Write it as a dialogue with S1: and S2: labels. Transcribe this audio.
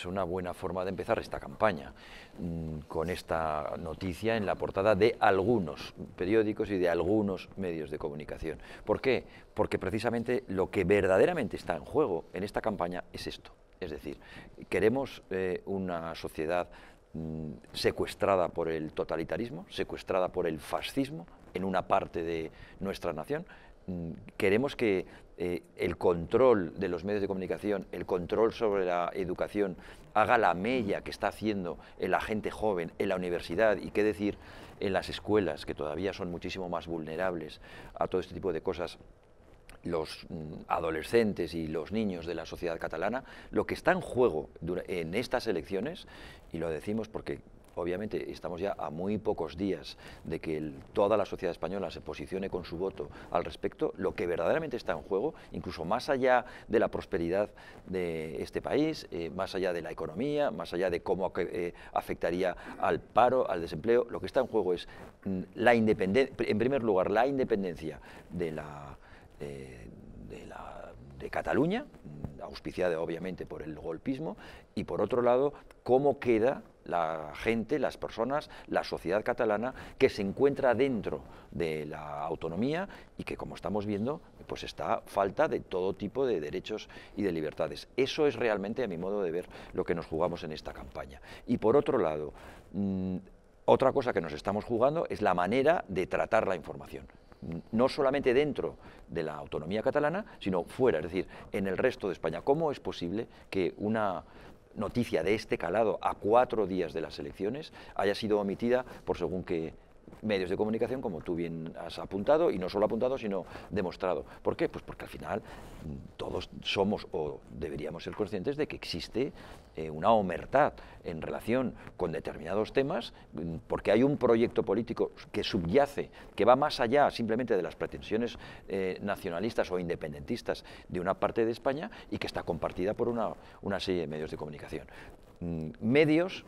S1: Es una buena forma de empezar esta campaña, mm, con esta noticia en la portada de algunos periódicos y de algunos medios de comunicación. ¿Por qué? Porque precisamente lo que verdaderamente está en juego en esta campaña es esto. Es decir, queremos eh, una sociedad mm, secuestrada por el totalitarismo, secuestrada por el fascismo en una parte de nuestra nación, Mm, queremos que eh, el control de los medios de comunicación, el control sobre la educación, haga la mella que está haciendo en la gente joven, en la universidad y qué decir en las escuelas, que todavía son muchísimo más vulnerables a todo este tipo de cosas los mm, adolescentes y los niños de la sociedad catalana, lo que está en juego en estas elecciones, y lo decimos porque obviamente estamos ya a muy pocos días de que toda la sociedad española se posicione con su voto al respecto, lo que verdaderamente está en juego, incluso más allá de la prosperidad de este país, eh, más allá de la economía, más allá de cómo eh, afectaría al paro, al desempleo, lo que está en juego es mm, la independencia, en primer lugar, la independencia de la de, la, de Cataluña, auspiciada obviamente por el golpismo, y por otro lado, cómo queda la gente, las personas, la sociedad catalana que se encuentra dentro de la autonomía y que, como estamos viendo, pues está falta de todo tipo de derechos y de libertades. Eso es realmente, a mi modo de ver, lo que nos jugamos en esta campaña. Y por otro lado, mm, otra cosa que nos estamos jugando es la manera de tratar la información no solamente dentro de la autonomía catalana, sino fuera, es decir, en el resto de España. ¿Cómo es posible que una noticia de este calado a cuatro días de las elecciones haya sido omitida por según qué medios de comunicación, como tú bien has apuntado, y no solo apuntado, sino demostrado. ¿Por qué? Pues porque al final todos somos o deberíamos ser conscientes de que existe eh, una omertad en relación con determinados temas, mm, porque hay un proyecto político que subyace, que va más allá simplemente de las pretensiones eh, nacionalistas o independentistas de una parte de España y que está compartida por una, serie de medios de comunicación. Mm, medios